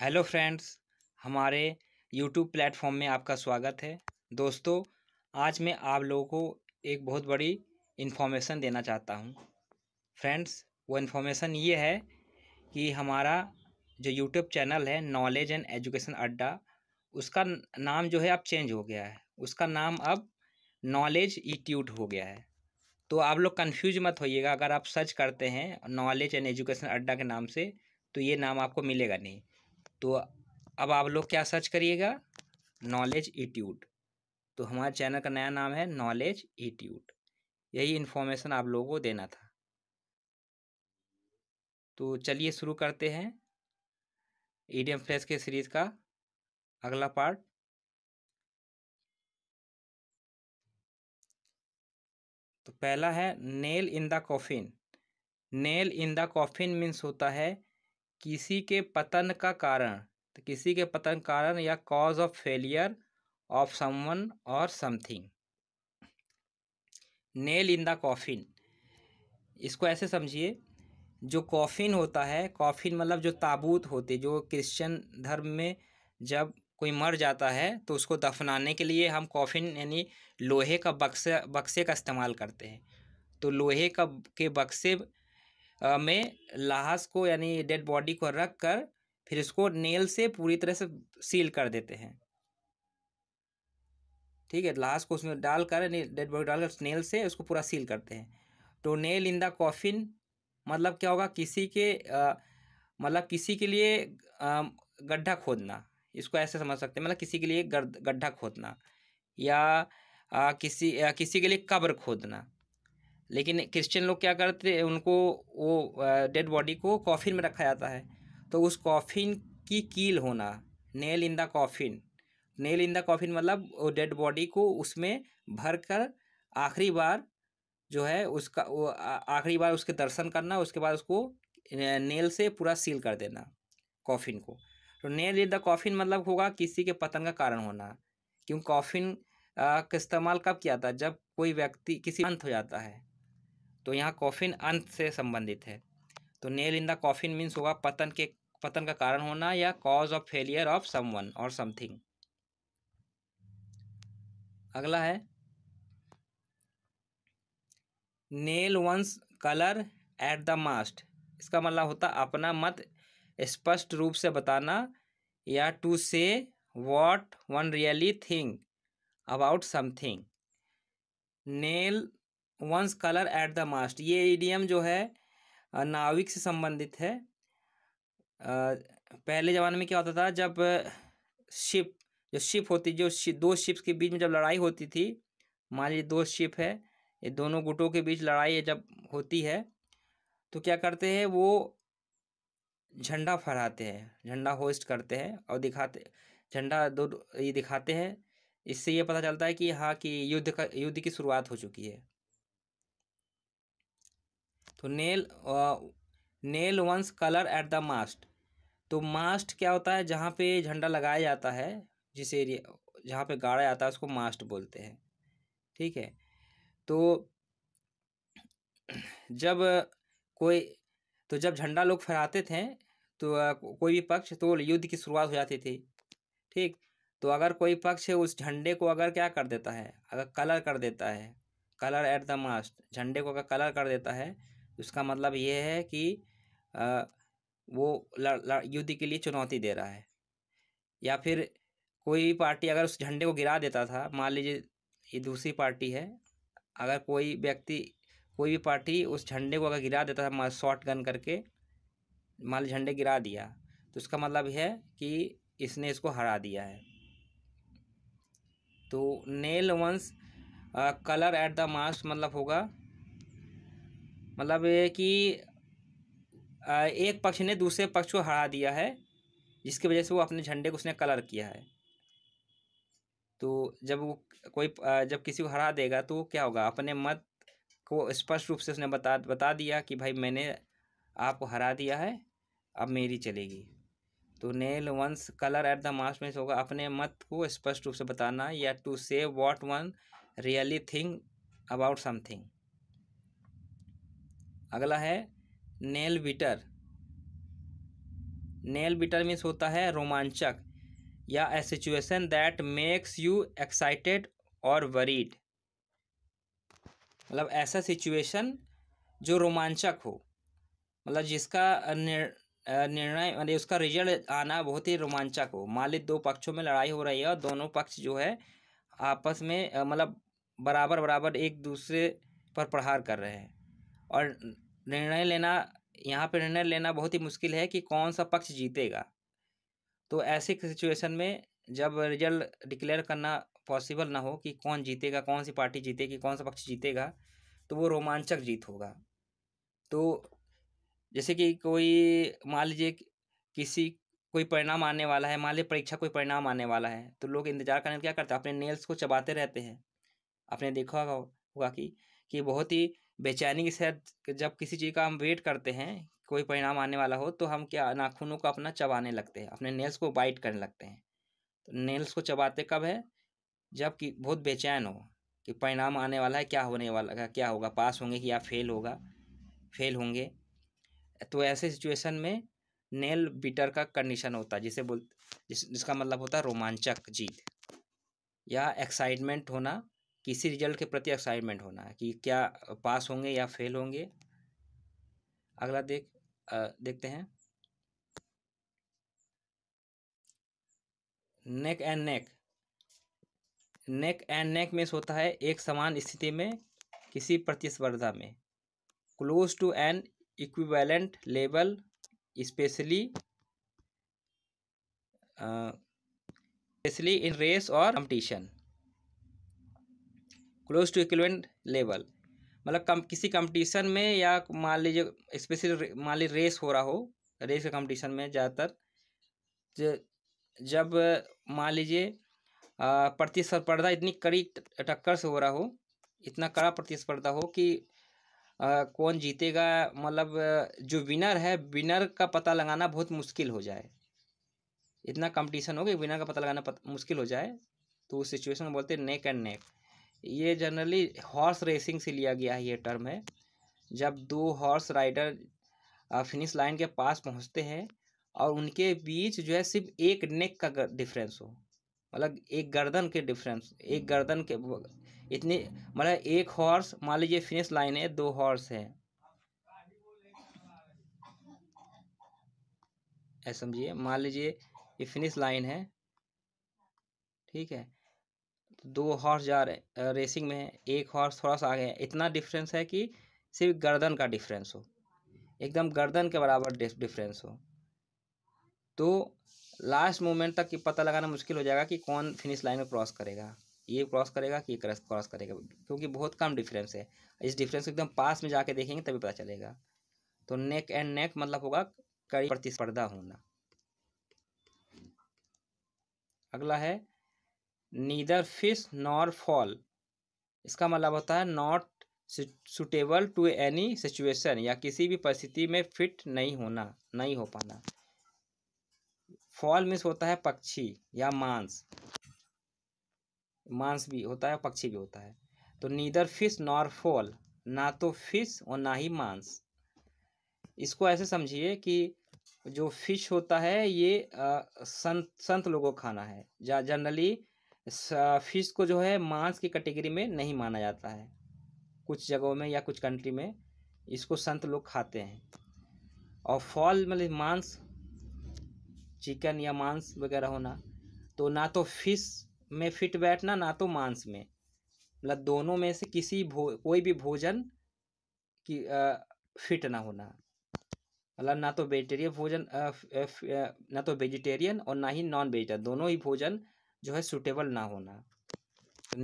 Hello friends हमारे YouTube platform में आपका स्वागत है दोस्तों आज मैं आप लोगों को एक बहुत बड़ी इन्फॉर्मेशन देना चाहता हूं फ्रेंड्स वो इन्फॉर्मेशन ये है कि हमारा जो यूट्यूब चैनल है नॉलेज एंड एजुकेशन अड्डा उसका नाम जो है अब चेंज हो गया है उसका नाम अब नॉलेज इट्यूट हो गया है तो आप लोग कन्फ्यूज मत होइएगा अगर आप सर्च करते हैं नॉलेज एंड एजुकेशन अड्डा के नाम से तो ये नाम आपको मिलेगा नहीं तो अब आप लोग क्या सर्च करिएगा नॉलेज एट्यूड तो हमारे चैनल का नया नाम है नॉलेज एट्यूड यही इन्फॉर्मेशन आप लोगों को देना था तो चलिए शुरू करते हैं ईडीएम e फ्लैश के सीरीज़ का अगला पार्ट तो पहला है nail in the coffin nail in the coffin means होता है किसी के पतन का कारण तो किसी के पतन कारण या cause of failure of someone और something nail in the coffin इसको ऐसे समझिए जो कॉफिन होता है कॉफिन मतलब जो ताबूत होते जो क्रिश्चियन धर्म में जब कोई मर जाता है तो उसको दफनाने के लिए हम कॉफिन यानी लोहे का बक्से बक्से का इस्तेमाल करते हैं तो लोहे का के बक्से में लाश को यानी डेड बॉडी को रख कर फिर इसको नेल से पूरी तरह से सील कर देते हैं ठीक है लाश को उसमें डालकर डेड बॉडी डालकर नेल से उसको पूरा सील करते हैं तो नेल इन द कॉफिन मतलब क्या होगा किसी के मतलब किसी के लिए गड्ढा खोदना इसको ऐसे समझ सकते हैं मतलब किसी के लिए गड्ढा खोदना या आ, किसी आ, किसी के लिए कब्र खोदना लेकिन क्रिश्चियन लोग क्या करते उनको वो डेड बॉडी को कॉफ़िन में रखा जाता है तो उस कॉफ़िन की कील होना nail in the coffin nail in the coffin मतलब वो डेड बॉडी को उसमें भर कर आखिरी बार जो है उसका वो आखिरी बार उसके दर्शन करना उसके बाद उसको नेल से पूरा सील कर देना कॉफ़िन को तो नेल इन द कॉफ़िन मतलब होगा किसी के पतन का कारण होना क्योंकि कॉफ़िन का इस्तेमाल कब किया जाता है जब कोई व्यक्ति किसी अंत हो जाता है तो यहाँ कॉफिन अंत से संबंधित है तो nail in the coffin means होगा पतन के पतन का कारण होना या cause of failure of someone और समथिंग अगला है nail one's colour at the mast इसका मतलब होता अपना मत स्पष्ट रूप से बताना या to say what one really think about something nail one's colour at the mast ये ईडीएम जो है नाविक से संबंधित है पहले ज़माने में क्या होता था जब शिप जो शिप होती जो शिप, दो शिप्स के बीच में जब लड़ाई होती थी मान लीजिए दो शिप है ये दोनों गुटों के बीच लड़ाई जब होती है तो क्या करते हैं वो झंडा फहराते हैं झंडा होस्ट करते हैं और दिखाते झंडा दो ये दिखाते हैं इससे ये पता चलता है कि हाँ कि युद्ध का युद्ध की शुरुआत हो चुकी है तो nail nail one's colour at the mast तो मास्ट क्या होता है जहाँ पे झंडा लगाया जाता है जिस एरिया जहाँ पे गाड़ा जाता है उसको मास्ट बोलते हैं ठीक है तो जब कोई तो जब झंडा लोग फहराते थे तो कोई भी पक्ष तो युद्ध की शुरुआत हो जाती थी ठीक तो अगर कोई पक्ष उस झंडे को अगर क्या कर देता है अगर कलर कर देता है कलर एट द मास्ट झंडे को अगर कलर कर देता है उसका मतलब ये है कि आ, वो युद्ध के लिए चुनौती दे रहा है या फिर कोई भी पार्टी अगर उस झंडे को गिरा देता था मान लीजिए ये दूसरी पार्टी है अगर कोई व्यक्ति कोई भी पार्टी उस झंडे को अगर गिरा देता था शॉर्ट गन करके मान लीजिए झंडे गिरा दिया तो उसका मतलब है कि इसने इसको हरा दिया है तो nail one's colour at the marks मतलब होगा मतलब ये कि एक पक्ष ने दूसरे पक्ष को हरा दिया है जिसकी वजह से वो अपने झंडे को उसने कलर किया है तो जब वो कोई जब किसी को हरा देगा तो क्या होगा अपने मत को स्पष्ट रूप से उसने बता बता दिया कि भाई मैंने आपको हरा दिया है अब मेरी चलेगी तो nail one's colour at the mast में होगा अपने मत को स्पष्ट रूप से बताना या to say what one really thing about something अगला है nail biter nail biter means होता है रोमांचक या a situation that makes you excited और वरीड मतलब ऐसा सिचुएशन जो रोमांचक हो मतलब जिसका निर्णय मतलब उसका रिजल्ट आना बहुत ही रोमांचक हो मालिक दो पक्षों में लड़ाई हो रही है और दोनों पक्ष जो है आपस में मतलब बराबर बराबर एक दूसरे पर प्रहार कर रहे हैं और निर्णय लेना यहाँ पर निर्णय लेना बहुत ही मुश्किल है कि कौन सा पक्ष जीतेगा तो ऐसे सिचुएशन में जब रिजल्ट डिक्लेयर करना पॉसिबल ना हो कि कौन जीतेगा कौन सी पार्टी जीतेगी कौन सा पक्ष जीतेगा तो वो रोमांचक जीत होगा तो जैसे कि कोई मान लीजिए किसी कोई परिणाम आने वाला है मान लीजिए परीक्षा कोई परिणाम आने वाला है तो लोग इंतजार करने क्या करते हैं अपने नेल्स को चबाते रहते हैं आपने देखा होगा कि कि बहुत ही बेचैनी के साथ जब किसी चीज़ का हम वेट करते हैं कोई परिणाम आने वाला हो तो हम क्या नाखूनों को अपना चबाने लगते हैं अपने नेल्स को बाइट करने लगते हैं तो नेल्स को चबाते कब है जब कि बहुत बेचैन हो कि परिणाम आने वाला है क्या होने वाला है क्या होगा पास होंगे कि या फेल होगा फेल होंगे तो ऐसे सिचुएशन में नेल बीटर का कंडीशन होता है जिसे बोल जिस, जिसका मतलब होता है रोमांचक जीत या एक्साइटमेंट होना किसी रिजल्ट के प्रति एक्साइटमेंट होना है कि क्या पास होंगे या फेल होंगे अगला देख आ, देखते हैं neck and neck neck and neck में होता है एक समान स्थिति में किसी प्रतिस्पर्धा में close to an equivalent level specially specially in race और competition close to equivalent level मतलब कम किसी कंपटीशन में या मान लीजिए स्पेशल मान लीजिए रेस हो रहा हो रेस के कंपटीशन में ज़्यादातर जब मान लीजिए प्रतिस्पर्धा इतनी कड़ी टक्कर से हो रहा हो इतना कड़ा प्रतिस्पर्धा हो कि आ, कौन जीतेगा मतलब जो विनर है विनर का पता लगाना बहुत मुश्किल हो जाए इतना कंपटीशन हो कि विनर का पता लगाना पत, मुश्किल हो जाए तो उस सिचुएशन में बोलते हैं नेक एंड नेक ये जनरली हॉर्स रेसिंग से लिया गया है ये टर्म है जब दो हॉर्स राइडर फिनिश लाइन के पास पहुंचते हैं और उनके बीच जो है सिर्फ एक नेक का डिफरेंस हो मतलब एक गर्दन के डिफरेंस एक हम्म। गर्दन के इतनी मतलब एक हॉर्स मान लीजिए फिनिश लाइन है दो हॉर्स है ऐसा समझिए मान लीजिए ये फिनिश लाइन है ठीक है तो दो हॉर्स जा रहे रेसिंग में है एक हॉर्स थोड़ा सा आगे है इतना डिफरेंस है कि सिर्फ गर्दन का डिफरेंस हो एकदम गर्दन के बराबर डिफरेंस हो तो लास्ट मोमेंट तक पता लगाना मुश्किल हो जाएगा कि कौन फिनिश लाइन में क्रॉस करेगा ये क्रॉस करेगा कि ये क्रॉस करेगा क्योंकि बहुत कम डिफरेंस है इस डिफरेंस को एकदम पास में जाके देखेंगे तभी पता चलेगा तो नेक एंड नेक मतलब होगा कड़ी प्रतिस्पर्धा होना अगला है नीदर फिश नॉर फॉल इसका मतलब होता है not suitable to any situation या किसी भी परिस्थिति में फिट नहीं होना नहीं हो पाना फॉल मीन्स होता है पक्षी या मांस मांस भी होता है पक्षी भी होता है तो नीदर फिश नॉर फॉल ना तो फिश और ना ही मांस इसको ऐसे समझिए कि जो फिश होता है ये आ, संत संत लोगों को खाना है या जनरली फिश को जो है मांस की कैटेगरी में नहीं माना जाता है कुछ जगहों में या कुछ कंट्री में इसको संत लोग खाते हैं और फॉल मतलब मांस चिकन या मांस वगैरह होना तो ना तो फिश में फिट बैठना ना तो मांस में मतलब दोनों में से किसी भो कोई भी भोजन की आ, फिट ना होना मतलब ना तो वेजिटेरियन भोजन आ, फ, आ, ना तो वेजिटेरियन और ना ही नॉन वेजिटेरियन दोनों ही भोजन जो है सूटेबल ना होना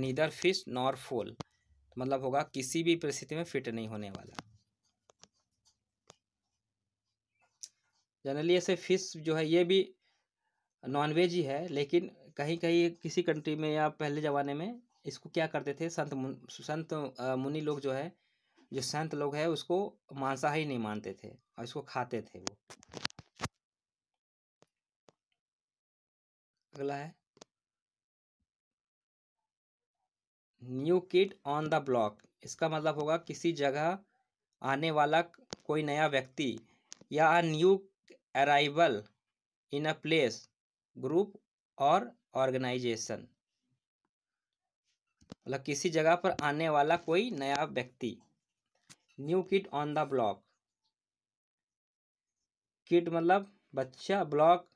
नीदर फिश नॉर फूल मतलब होगा किसी भी परिस्थिति में फिट नहीं होने वाला जनरली ऐसे फिश जो है ये भी नॉनवेज ही है लेकिन कहीं कहीं किसी कंट्री में या पहले ज़माने में इसको क्या करते थे संत मुन, संत मुनि लोग जो है जो संत लोग है उसको मांसाहारी नहीं मानते थे और इसको खाते थे वो अगला है new kid on the block इसका मतलब होगा किसी जगह आने वाला कोई नया व्यक्ति या new arrival in a place group और ऑर्गेनाइजेशन मतलब किसी जगह पर आने वाला कोई नया व्यक्ति new kid on the block kid मतलब बच्चा ब्लॉक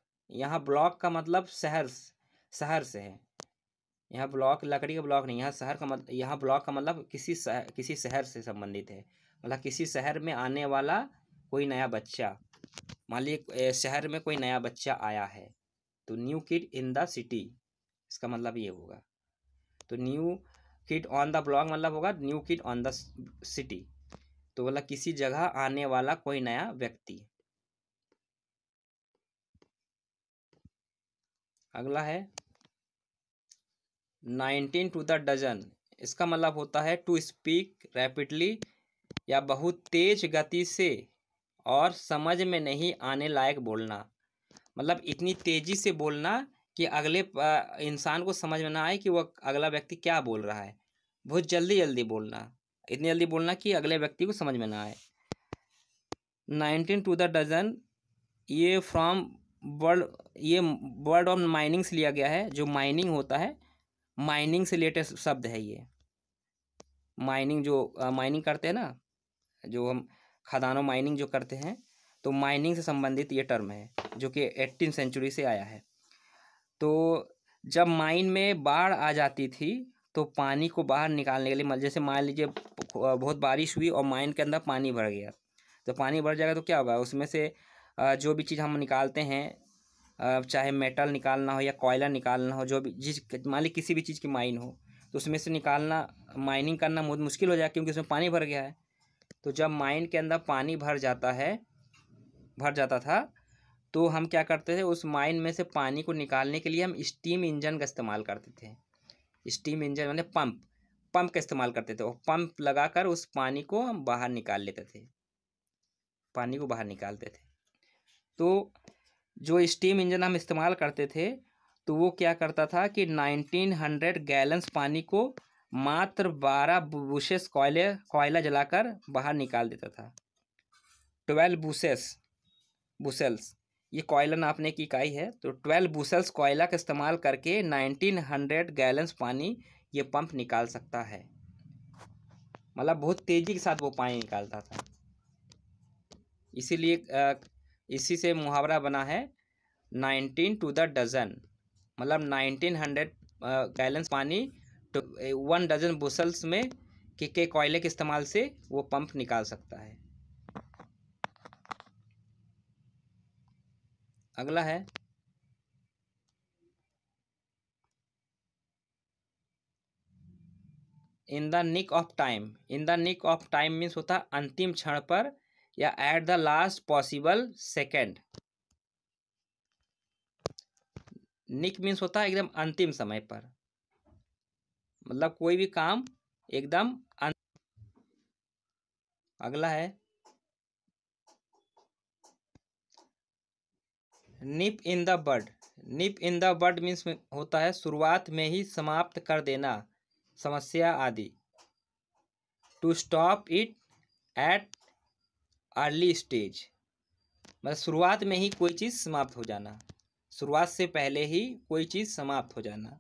यहाँ ब्लॉक का मतलब शहर शहर से है यहाँ ब्लॉक लकड़ी का ब्लॉक नहीं यहाँ शहर का मतलब यहाँ ब्लॉक का मतलब किसी सहर, किसी शहर से संबंधित है मतलब किसी शहर में आने वाला कोई नया बच्चा मान लीजिए शहर में कोई नया बच्चा आया है तो new kid in the city इसका मतलब ये होगा तो new kid on the block मतलब होगा new kid on the city तो मतलब किसी जगह आने वाला कोई नया व्यक्ति अगला है नाइनटीन टू द डजन इसका मतलब होता है टू स्पीक रैपिडली या बहुत तेज गति से और समझ में नहीं आने लायक बोलना मतलब इतनी तेज़ी से बोलना कि अगले इंसान को समझ में ना आए कि वह अगला व्यक्ति क्या बोल रहा है बहुत जल्दी जल्दी बोलना इतनी जल्दी बोलना कि अगले व्यक्ति को समझ में ना आए नाइनटीन टू द डजन ये फ्रॉम वर्ल्ड ये वर्ड ऑफ माइनिंग्स लिया गया है जो माइनिंग होता है माइनिंग से रिलेटेड शब्द है ये माइनिंग जो माइनिंग माइनिंग करते हैं ना जो हम खदानों माइनिंग जो करते हैं तो माइनिंग से संबंधित ये टर्म है जो कि एट्टीन सेंचुरी से आया है तो जब माइन में बाढ़ आ जाती थी तो पानी को बाहर निकालने के लिए जैसे मान लीजिए बहुत बारिश हुई और माइन के अंदर पानी भर गया तो पानी भर जाएगा तो क्या होगा उसमें से जो भी चीज़ हम निकालते हैं चाहे मेटल निकालना हो या कोयला निकालना हो जो भी जिस मान ली किसी भी चीज़ की माइन हो तो उसमें से निकालना माइनिंग करना बहुत मुश्किल हो जाएगा क्योंकि उसमें पानी भर गया है तो जब माइन के अंदर पानी भर जाता है भर जाता था तो हम क्या करते थे उस माइन में से पानी को निकालने के लिए हम स्टीम इंजन का इस्तेमाल करते थे स्टीम इंजन मैंने पंप पंप का इस्तेमाल करते थे और पंप लगाकर उस पानी को हम बाहर निकाल लेते थे पानी को बाहर निकालते थे तो जो स्टीम इंजन हम इस्तेमाल करते थे तो वो क्या करता था कि 1900 गैलन्स पानी को मात्र 12 बुशेस कोयले कोयला जलाकर बाहर निकाल देता था 12 बुशेस बुसेल्स ये कोयला नापने की इकाई है तो 12 बुसेल्स कोयला का इस्तेमाल करके 1900 गैलन्स पानी ये पंप निकाल सकता है मतलब बहुत तेज़ी के साथ वो पानी निकालता था इसीलिए इसी से मुहावरा बना है नाइनटीन टू द डजन मतलब नाइनटीन हंड्रेड गैलेंस पानी तो वन डजन बुसल्स में के के कोयले के इस्तेमाल से वो पंप निकाल सकता है अगला है in the nick of time in the nick of time means होता अंतिम क्षण पर या at the last possible second nick means होता है एकदम अंतिम समय पर मतलब कोई भी काम एकदम अं- अगला है nip in the bird nip in the bird means होता है शुरुआत में ही समाप्त कर देना समस्या आदि to stop it at early stage मतलब शुरुआत में ही कोई चीज़ समाप्त हो जाना शुरुआत से पहले ही कोई चीज़ समाप्त हो जाना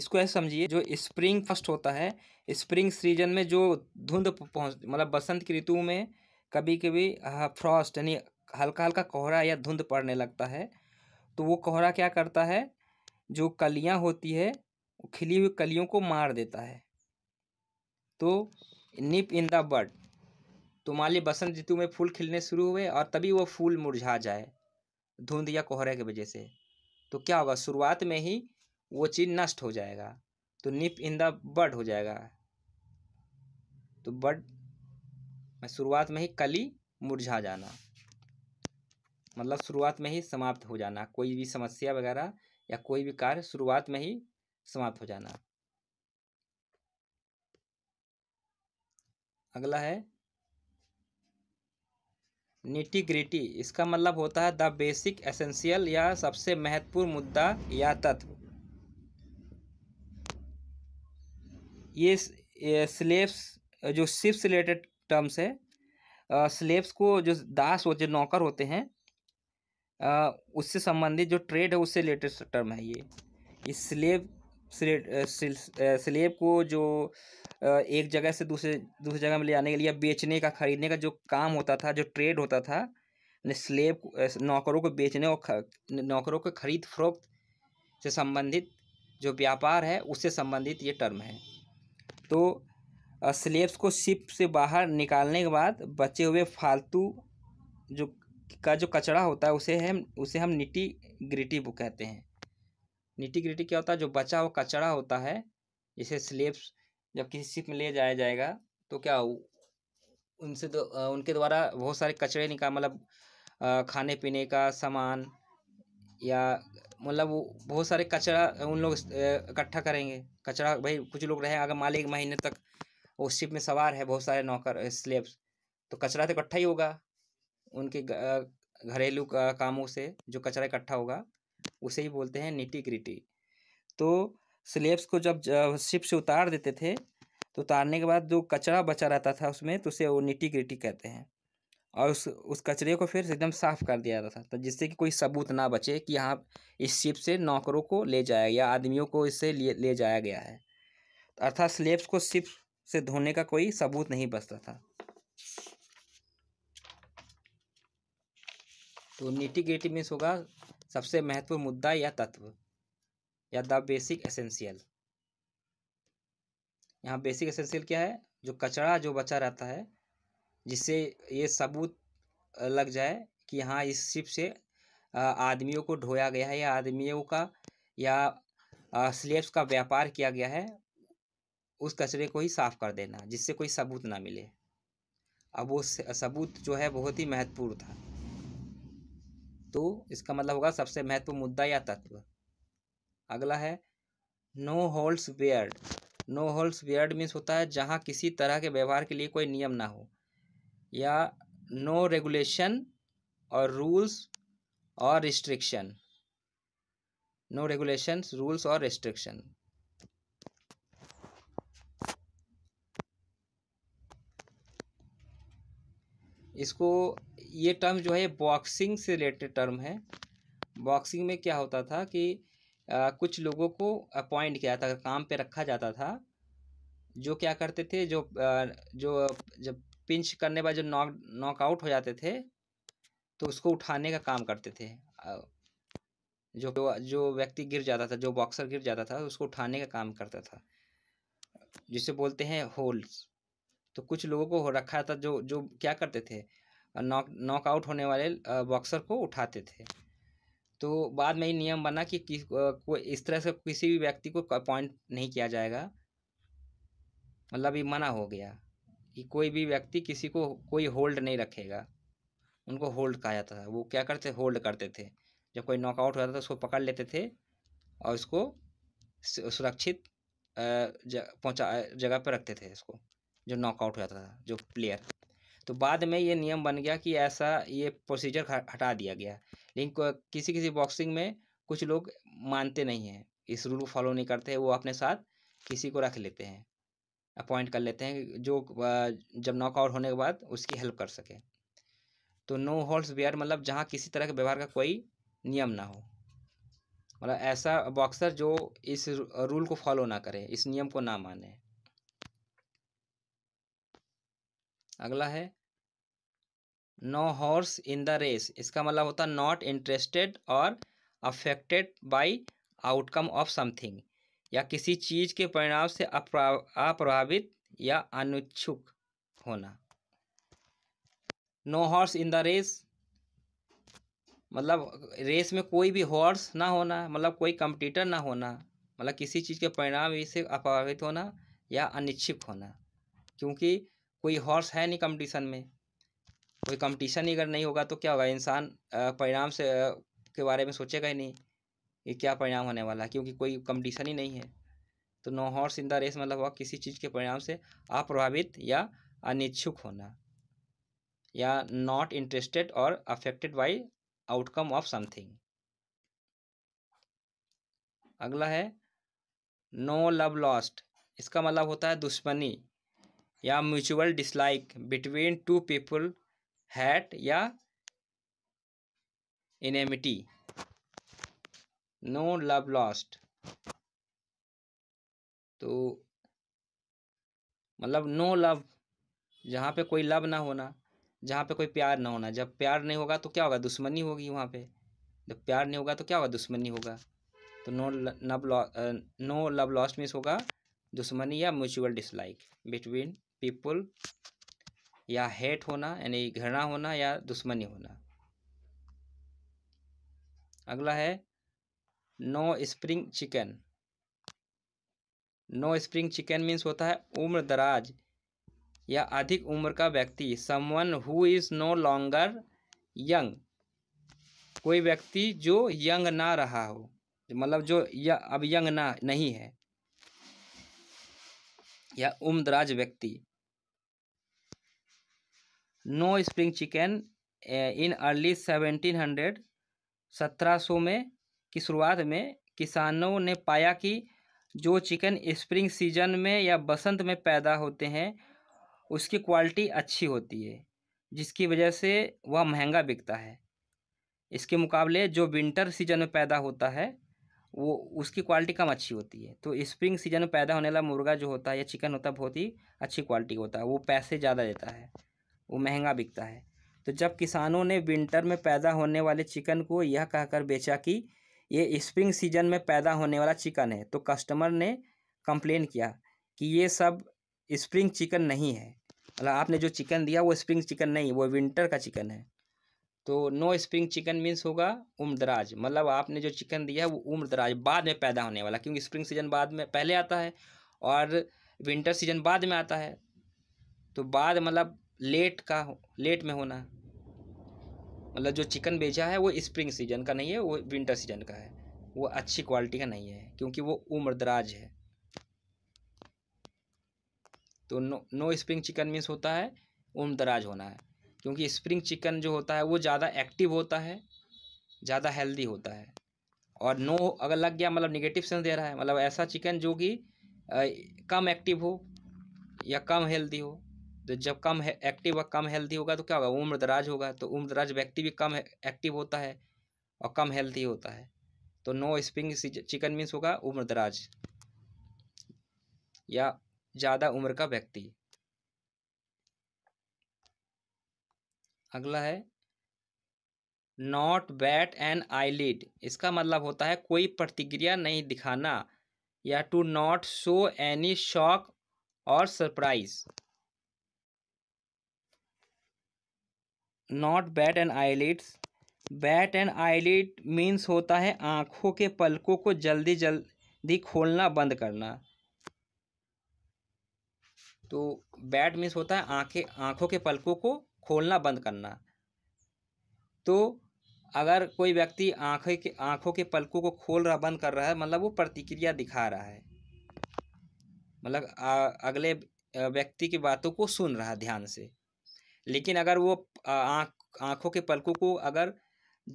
इसको ऐसे समझिए जो स्प्रिंग फर्स्ट होता है स्प्रिंग सीजन में जो धुंध पहुँच मतलब बसंत की ऋतु में कभी कभी फ्रॉस्ट यानी हल्का हल्का कोहरा या धुंध पड़ने लगता है तो वो कोहरा क्या करता है जो कलियाँ होती है खिली हुई कलियों को मार देता है तो निप इन द बर्ड तुम्हारी बसंत ऋतु में फूल खिलने शुरू हुए और तभी वो फूल मुरझा जाए धुंध या कोहरे की वजह से तो क्या होगा शुरुआत में ही वो चीज़ नष्ट हो जाएगा तो निप इन द बड हो जाएगा तो बड मैं शुरुआत में ही कली मुरझा जाना मतलब शुरुआत में ही समाप्त हो जाना कोई भी समस्या वगैरह या कोई भी कार्य शुरुआत में ही समाप्त हो जाना अगला है निटिग्रिटी इसका मतलब होता है द बेसिक एसेंशियल या सबसे महत्वपूर्ण मुद्दा या तत्व ये, स्लेब्स जो शिप्स रिलेटेड टर्म्स है स्लेब्स को जो दास होते नौकर होते हैं उससे संबंधित जो ट्रेड है उससे रिलेटेड टर्म है ये इस स्लेब स्लेब को जो एक जगह से दूसरे दूसरी जगह में ले जाने के लिए बेचने का खरीदने का जो काम होता था जो ट्रेड होता था स्लेब नौकरों को बेचने और नौकरों को खरीद फरोख्त से संबंधित जो व्यापार है उससे संबंधित ये टर्म है तो स्लेब्स को शिप से बाहर निकालने के बाद बचे हुए फालतू जो का जो कचरा होता है उसे हम उसे हम निटी ग्रिटी बुक कहते हैं निटी ग्रिटी क्या होता है जो बचा हुआ कचरा होता है जैसे स्लेब्स जब किसी शिप में ले जाया जाएगा तो क्या उनसे तो उनके द्वारा बहुत सारे कचरे निकाल मतलब खाने पीने का सामान या मतलब बहुत सारे कचरा उन लोग इकट्ठा करेंगे कचरा भाई कुछ लोग रहे अगर मान एक महीने तक वो शिप में सवार है बहुत सारे नौकर स्लेब्स तो कचरा तो इकट्ठा ही होगा उनके घरेलू कामों से जो कचरा इकट्ठा होगा उसे ही बोलते हैं निटी ग्रिटी तो स्लेब्स को जब शिप से उतार देते थे तो उतारने के बाद जो कचरा बचा रहता था उसमें तो उसे वो निटी ग्रिटी कहते हैं और उस उस कचरे को फिर एकदम साफ कर दिया जाता था तो जिससे कि कोई सबूत ना बचे कि यहाँ इस शिप से नौकरों को ले जाया या आदमियों को इससे ले, ले जाया गया है अर्थात स्लेब्स को शिप से धोने का कोई सबूत नहीं बचता था तो निटी ग्रेटी मीन्स होगा सबसे महत्वपूर्ण मुद्दा या तत्व या द बेसिक एसेंशियल यहाँ बेसिक एसेंशियल क्या है जो कचरा जो बचा रहता है जिससे ये सबूत लग जाए कि हाँ इस शिप से आदमियों को ढोया गया है या आदमियों का या स्लेब्स का व्यापार किया गया है उस कचरे को ही साफ कर देना जिससे कोई सबूत ना मिले अब वो सबूत जो है बहुत ही महत्वपूर्ण था तो इसका मतलब होगा सबसे महत्वपूर्ण मुद्दा या तत्व अगला है no holds barred no holds barred means होता है जहाँ किसी तरह के व्यवहार के लिए कोई नियम ना हो या नो रेगुलेशन और रूल्स और रिस्ट्रिक्शन नो रेगुलेशन रूल्स और रिस्ट्रिक्शन इसको ये टर्म जो है बॉक्सिंग से रिलेटेड टर्म है बॉक्सिंग में क्या होता था कि आ, कुछ लोगों को अपॉइंट किया था काम पे रखा जाता था जो क्या करते थे जो आ, जो जब पिंच करने बाद जो नॉक नॉकआउट हो जाते थे तो उसको उठाने का काम करते थे जो जो व्यक्ति गिर जाता था जो बॉक्सर गिर जाता था उसको उठाने का काम करता था जिसे बोलते हैं होल्स तो कुछ लोगों को रखा था जो जो क्या करते थे नॉक नॉकआउट होने वाले बॉक्सर को उठाते थे तो बाद में ये नियम बना कि, कि इस तरह से किसी भी व्यक्ति को अपॉइंट नहीं किया जाएगा मतलब ये मना हो गया कि कोई भी व्यक्ति किसी को कोई होल्ड नहीं रखेगा उनको होल्ड कहा जाता था वो क्या करते होल्ड करते थे जब कोई नॉकआउट होता था तो उसको पकड़ लेते थे और उसको सुरक्षित पहुँचा जगह पर रखते थे इसको जो नॉकआउट हो जाता था जो प्लेयर तो बाद में ये नियम बन गया कि ऐसा ये प्रोसीजर हटा दिया गया लेकिन किसी किसी बॉक्सिंग में कुछ लोग मानते नहीं हैं इस रूल को फॉलो नहीं करते हैं वो अपने साथ किसी को रख लेते हैं अपॉइंट कर लेते हैं जो जब नॉकआउट होने के बाद उसकी हेल्प कर सके तो नो होल्ड्स बियर मतलब जहाँ किसी तरह के व्यवहार का कोई नियम ना हो मतलब ऐसा बॉक्सर जो इस रूल को फॉलो ना करे इस नियम को ना माने अगला है no horse in the race इसका मतलब होता है नॉट इंटरेस्टेड और affected by outcome of something या किसी चीज़ के परिणाम से अप्रभावित या अनुच्छुक होना no horse in the race मतलब रेस में कोई भी हॉर्स ना होना मतलब कोई कंपटीटर ना होना मतलब किसी चीज़ के परिणाम से अप्रभावित होना या अनिच्छुक होना क्योंकि कोई हॉर्स है नहीं कंपटीशन में कोई कंपटीशन ही अगर नहीं होगा तो क्या होगा इंसान परिणाम से के बारे में सोचेगा ही नहीं कि क्या परिणाम होने वाला है क्योंकि कोई कंपटीशन ही नहीं है तो no horse in the race मतलब हुआ किसी चीज़ के परिणाम से अप्रभावित या अनिच्छुक होना या नॉट इंटरेस्टेड और affected by outcome of something अगला है नो लव लॉस्ट इसका मतलब होता है दुश्मनी या mutual dislike between two people hate या इनेमिटी नो लव लॉस्ट तो मतलब नो लव जहाँ पे कोई लव ना होना जहाँ पे कोई प्यार ना होना जब प्यार नहीं होगा तो क्या होगा दुश्मनी होगी वहाँ पे जब प्यार नहीं होगा तो क्या होगा दुश्मनी होगा तो नो नव लॉ नो लव लॉस्ट मीन्स होगा दुश्मनी या म्यूचुअल डिसलाइक बिटवीन पीपुल या हेट होना यानी घृणा होना या दुश्मनी होना अगला है no spring chicken no spring chicken means होता है उम्र दराज या अधिक उम्र का व्यक्ति someone who is no longer young कोई व्यक्ति जो यंग ना रहा हो मतलब जो या, अब यंग ना नहीं है या उम्र दराज व्यक्ति no spring chicken in early seventeen hundred सत्रह सौ में की शुरुआत में किसानों ने पाया कि जो चिकन स्प्रिंग सीजन में या बसंत में पैदा होते हैं उसकी क्वालिटी अच्छी होती है जिसकी वजह से वह महंगा बिकता है इसके मुकाबले जो विंटर सीजन में पैदा होता है वो उसकी क्वालिटी कम अच्छी होती है तो स्प्रिंग सीजन में पैदा होने वाला मुर्गा जो होता है या चिकन होता है बहुत ही अच्छी क्वालिटी का होता है वो पैसे ज़्यादा देता है वो महंगा बिकता है तो जब किसानों ने विंटर में पैदा होने वाले चिकन को यह कहकर बेचा कि ये स्प्रिंग सीजन में पैदा होने वाला चिकन है तो कस्टमर ने कंप्लेन किया कि ये सब स्प्रिंग चिकन नहीं है मतलब आपने जो चिकन दिया वो स्प्रिंग चिकन नहीं वो विंटर का चिकन है तो नो स्प्रिंग चिकन मीन्स होगा उम्रदराज मतलब आपने जो चिकन दिया वो उम्रदराज बाद में पैदा होने वाला क्योंकि स्प्रिंग सीजन बाद में पहले आता है और विंटर सीजन बाद में आता है तो बाद मतलब लेट का लेट में होना मतलब जो चिकन बेचा है वो स्प्रिंग सीजन का नहीं है वो विंटर सीजन का है वो अच्छी क्वालिटी का नहीं है क्योंकि वो उम्र दराज है तो no no spring chicken means होता है उम्रदराज होना है क्योंकि स्प्रिंग चिकन जो होता है वो ज़्यादा एक्टिव होता है ज़्यादा हेल्दी होता है और नो अगर लग गया मतलब निगेटिव सेंस दे रहा है मतलब ऐसा चिकन जो कि कम एक्टिव हो या कम हेल्दी हो तो जब कम है एक्टिव और कम हेल्थी होगा तो क्या होगा उम्र दराज होगा तो उम्र दराज व्यक्ति भी कम एक्टिव होता है और कम हेल्थी होता है तो नो स्पिंग चिकन मीन्स होगा उम्र दराज या ज़्यादा उम्र का व्यक्ति अगला है नॉट बैट एंड आईलिड इसका मतलब होता है कोई प्रतिक्रिया नहीं दिखाना या to not show any shock और surprise not bat and eyelids bat and eyelid means होता है आँखों के पलकों को जल्दी जल्दी खोलना बंद करना तो बैट मीन्स होता है आँखें आँखों के पलकों को खोलना बंद करना तो अगर कोई व्यक्ति आँखें के आँखों के पलकों को खोल रहा बंद कर रहा है मतलब वो प्रतिक्रिया दिखा रहा है मतलब अगले व्यक्ति की बातों को सुन रहा है ध्यान से लेकिन अगर वो आँख आँखों के पलकों को अगर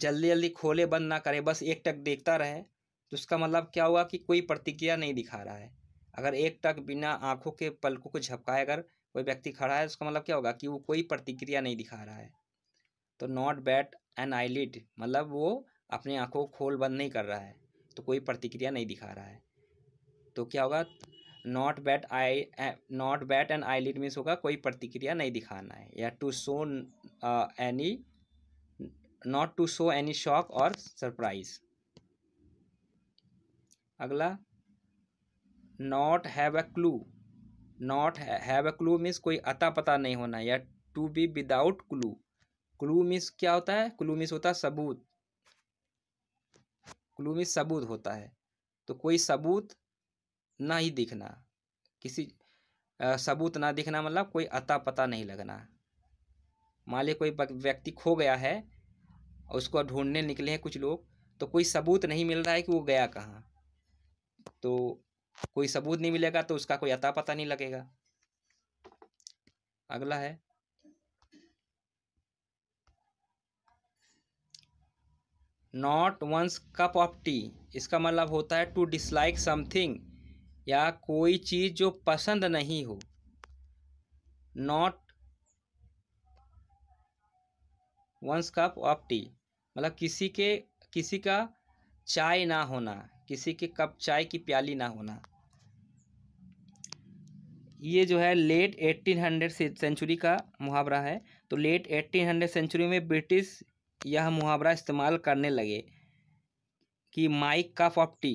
जल्दी जल्दी खोले बंद ना करे बस एक टक देखता रहे तो उसका मतलब क्या हुआ कि कोई प्रतिक्रिया नहीं दिखा रहा है अगर एक टक बिना आँखों के पलकों को झपकाए अगर कोई व्यक्ति खड़ा है तो उसका मतलब क्या होगा कि वो कोई प्रतिक्रिया नहीं दिखा रहा है तो नॉट बैट एन आईलिड मतलब वो अपनी आँखों को खोल बंद नहीं कर रहा है तो कोई प्रतिक्रिया नहीं दिखा रहा है तो क्या होगा not bat eye not bat and eyelid means होगा कोई प्रतिक्रिया नहीं दिखाना है या to show any not to show any shock और सरप्राइज अगला not have a clue not have a clue means कोई अता पता नहीं होना या to be without clue clue means क्या होता है क्लू मीन्स होता है सबूत क्लू मीन्स सबूत होता है तो कोई सबूत ना ही दिखना किसी सबूत ना दिखना मतलब कोई अता पता नहीं लगना मान ली कोई व्यक्ति खो गया है उसको ढूंढने निकले हैं कुछ लोग तो कोई सबूत नहीं मिल रहा है कि वो गया कहाँ तो कोई सबूत नहीं मिलेगा तो उसका कोई अता पता नहीं लगेगा अगला है not one's cup of tea इसका मतलब होता है टू डिसलाइक समथिंग या कोई चीज़ जो पसंद नहीं हो not one's cup of tea मतलब किसी के किसी का चाय ना होना किसी के कप चाय की प्याली ना होना ये जो है लेट हंड्रेड सेंचुरी का मुहावरा है तो लेट हंड्रेड सेंचुरी में ब्रिटिश यह मुहावरा इस्तेमाल करने लगे कि my cup of tea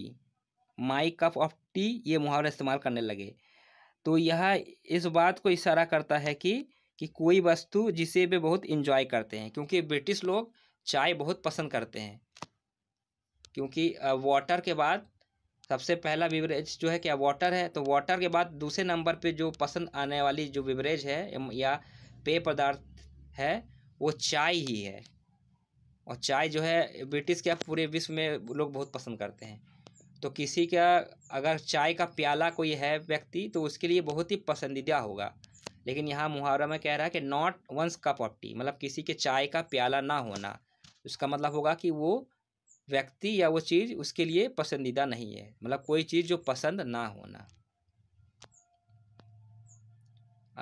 my cup of tea ये मुहावरा इस्तेमाल करने लगे तो यह इस बात को इशारा करता है कि कि कोई वस्तु जिसे वे बहुत इंजॉय करते हैं क्योंकि ब्रिटिश लोग चाय बहुत पसंद करते हैं क्योंकि वाटर के बाद सबसे पहला विवरेज जो है क्या वाटर है तो वाटर के बाद दूसरे नंबर पे जो पसंद आने वाली जो विवरेज है या पेय पदार्थ है वो चाय ही है और चाय जो है ब्रिटिश क्या पूरे विश्व में लोग बहुत पसंद करते हैं तो किसी का अगर चाय का प्याला कोई है व्यक्ति तो उसके लिए बहुत ही पसंदीदा होगा लेकिन यहाँ मुहावरा में कह रहा है कि not one's cup of tea मतलब किसी के चाय का प्याला ना होना उसका मतलब होगा कि वो व्यक्ति या वो चीज़ उसके लिए पसंदीदा नहीं है मतलब कोई चीज़ जो पसंद ना होना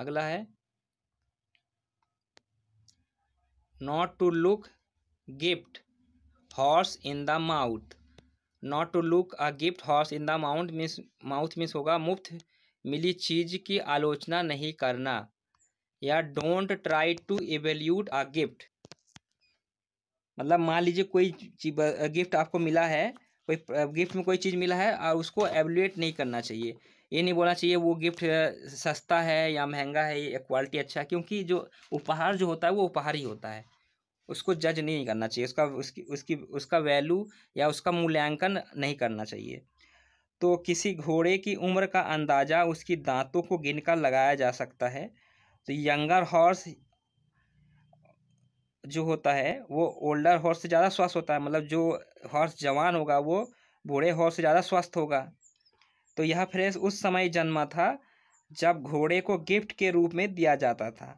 अगला है not to look gift horse in the mouth not to look a gift horse in the mount means mouth means होगा मुफ्त मिली चीज़ की आलोचना नहीं करना या don't try to evaluate a gift मतलब मान लीजिए कोई गिफ्ट आपको मिला है कोई गिफ्ट में कोई चीज़ मिला है और उसको एवेल्यूएट नहीं करना चाहिए ये नहीं बोलना चाहिए वो गिफ्ट सस्ता है या महंगा है या क्वालिटी अच्छा है क्योंकि जो उपहार जो होता है वो उपहार ही होता है उसको जज नहीं करना चाहिए उसका उसकी उसकी उसका वैल्यू या उसका मूल्यांकन नहीं करना चाहिए तो किसी घोड़े की उम्र का अंदाज़ा उसकी दांतों को गिनकर लगाया जा सकता है तो यंगर हॉर्स जो होता है वो ओल्डर हॉर्स से ज़्यादा स्वस्थ होता है मतलब जो हॉर्स जवान होगा वो बूढ़े हॉर्स से ज़्यादा स्वस्थ होगा तो यह फ्रेस उस समय जन्मा था जब घोड़े को गिफ्ट के रूप में दिया जाता था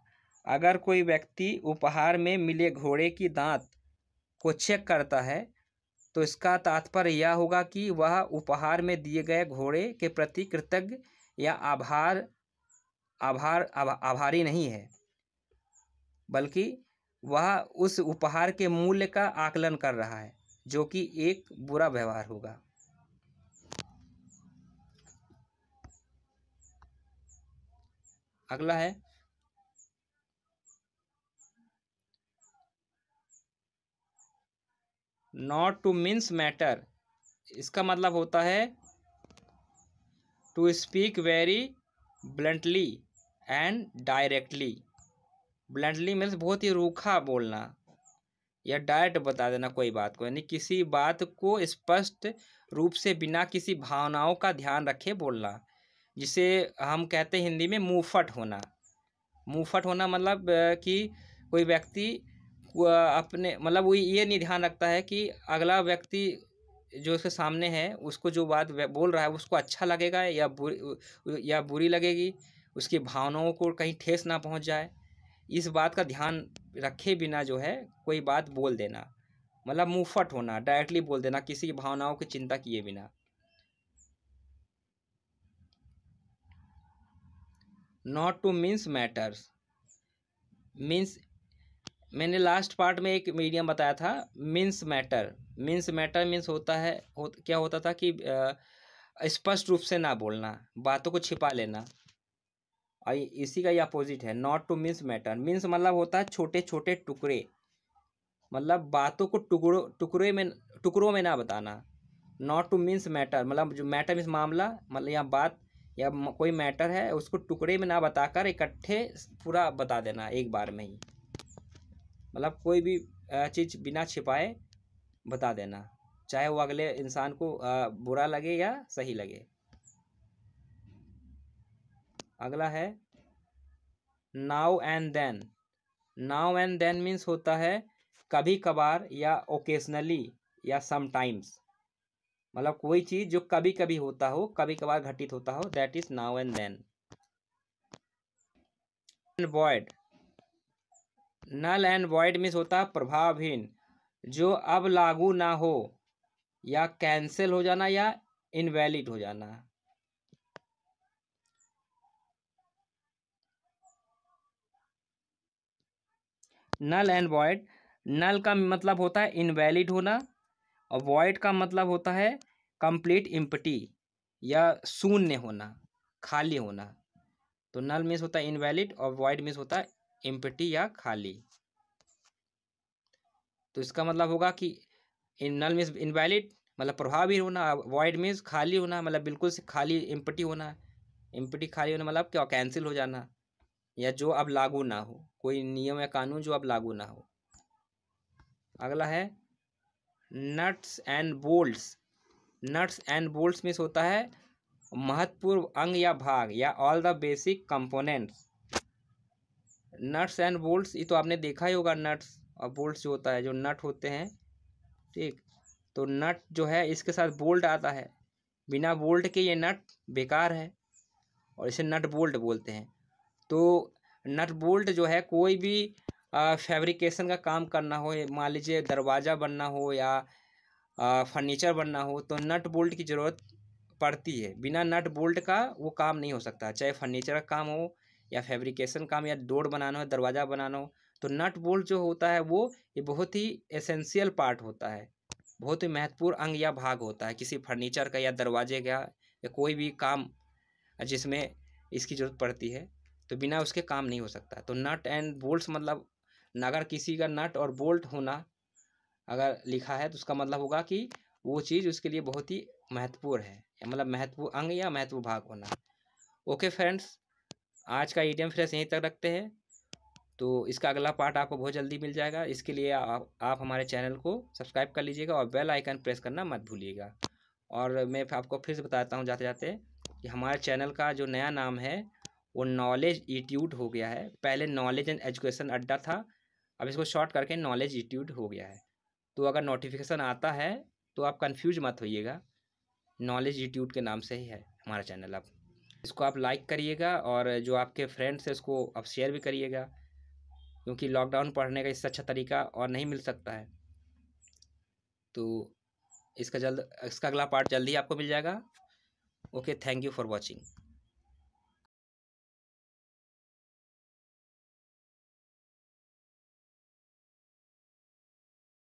अगर कोई व्यक्ति उपहार में मिले घोड़े की दांत को चेक करता है तो इसका तात्पर्य यह होगा कि वह उपहार में दिए गए घोड़े के प्रति कृतज्ञ या आभार आभार आभा, आभारी नहीं है बल्कि वह उस उपहार के मूल्य का आकलन कर रहा है जो कि एक बुरा व्यवहार होगा अगला है नॉट टू मीन्स मैटर इसका मतलब होता है to speak very bluntly and directly bluntly means बहुत ही रूखा बोलना या डायरेक्ट बता देना कोई बात को यानी किसी बात को स्पष्ट रूप से बिना किसी भावनाओं का ध्यान रखे बोलना जिसे हम कहते हैं हिंदी में मुँहफट होना मुँहफट होना मतलब कि कोई व्यक्ति अपने मतलब वो ये नहीं ध्यान रखता है कि अगला व्यक्ति जो उसके सामने है उसको जो बात बोल रहा है उसको अच्छा लगेगा या बुरी या बुरी लगेगी उसकी भावनाओं को कहीं ठेस ना पहुंच जाए इस बात का ध्यान रखे बिना जो है कोई बात बोल देना मतलब मुँहफट होना डायरेक्टली बोल देना किसी की भावनाओं की चिंता किए बिना not to mince matters means मैंने लास्ट पार्ट में एक मीडियम बताया था mince matter mince matter means होता है हो, क्या होता था कि स्पष्ट रूप से ना बोलना बातों को छिपा लेना और इसी का ये अपोजिट है not to mince matter means मतलब होता है छोटे छोटे टुकड़े मतलब बातों को टुकड़ों टुकड़े में टुकड़ों में ना बताना नॉट टू मीन्स मैटर मतलब जो मैटर मीन्स मामला मतलब या बात या कोई मैटर है उसको टुकड़े में ना बताकर इकट्ठे पूरा बता देना एक बार में ही मतलब कोई भी चीज़ बिना छिपाए बता देना चाहे वो अगले इंसान को बुरा लगे या सही लगे अगला है now and then now and then means होता है कभी कभार या ओकेजनली या समटाइम्स मतलब कोई चीज़ जो कभी कभी होता हो कभी कभार घटित होता हो that is now and then and void null and void means होता है प्रभावहीन जो अब लागू ना हो या कैंसिल हो जाना या इनवैलिड हो जाना नल एंड वॉइड नल का मतलब होता है इनवैलिड होना और वॉइड का मतलब होता है कंप्लीट इम्पटी या शून्य होना खाली होना तो नल मिस होता है इनवैलिड और वॉइड मिस होता है एम्पटी या खाली तो इसका मतलब होगा कि इन नल मीन्स इनवैलिड मतलब प्रभावी होना वॉइड मीन्स खाली होना मतलब बिल्कुल से खाली एम्पटी होना एम्पटी खाली होना मतलब क्या कैंसिल हो जाना या जो अब लागू ना हो कोई नियम या कानून जो अब लागू ना हो अगला है nuts and bolts nuts and bolts means होता है महत्वपूर्ण अंग या भाग या all the basic components nuts and bolts ये तो आपने देखा ही होगा नट्स और बोल्ट्स जो होता है जो नट होते हैं ठीक तो नट जो है इसके साथ बोल्ट आता है बिना बोल्ट के ये नट बेकार है और इसे नट बोल्ट बोलते हैं तो नट बोल्ट जो है कोई भी फैब्रिकेशन का काम करना हो मान लीजिए दरवाज़ा बनना हो या फर्नीचर बनना हो तो नट बोल्ट की ज़रूरत पड़ती है बिना नट बोल्ट का वो काम नहीं हो सकता चाहे फर्नीचर का काम हो या फैब्रिकेशन काम या डोर बनाना हो दरवाज़ा बनाना हो तो नट बोल्ट जो होता है वो ये बहुत ही एसेंशियल पार्ट होता है बहुत ही महत्वपूर्ण अंग या भाग होता है किसी फर्नीचर का या दरवाजे का या कोई भी काम जिसमें इसकी ज़रूरत पड़ती है तो बिना उसके काम नहीं हो सकता तो नट एंड बोल्ट मतलब अगर किसी का नट और बोल्ट होना अगर लिखा है तो उसका मतलब होगा कि वो चीज़ उसके लिए बहुत ही महत्वपूर्ण है मतलब महत्वपूर्ण अंग या महत्वपूर्ण भाग होना ओके फ्रेंड्स आज का ई डी एम फ्रेश यहीं तक रखते हैं तो इसका अगला पार्ट आपको बहुत जल्दी मिल जाएगा इसके लिए आप आप हमारे चैनल को सब्सक्राइब कर लीजिएगा और बेल आइकन प्रेस करना मत भूलिएगा और मैं आपको फिर से बताता हूँ जाते जाते कि हमारे चैनल का जो नया नाम है वो नॉलेज इट्यूट हो गया है पहले नॉलेज एंड एजुकेशन अड्डा था अब इसको शॉर्ट करके नॉलेज इट्यूट हो गया है तो अगर नोटिफिकेशन आता है तो आप कन्फ्यूज मत होइएगा नॉलेज इट्यूट के नाम से ही है हमारा चैनल अब इसको आप लाइक करिएगा और जो आपके फ्रेंड्स हैं उसको आप शेयर भी करिएगा क्योंकि लॉकडाउन पढ़ने का इससे अच्छा तरीका और नहीं मिल सकता है तो इसका जल्द इसका अगला पार्ट जल्दी आपको मिल जाएगा okay thank you for watching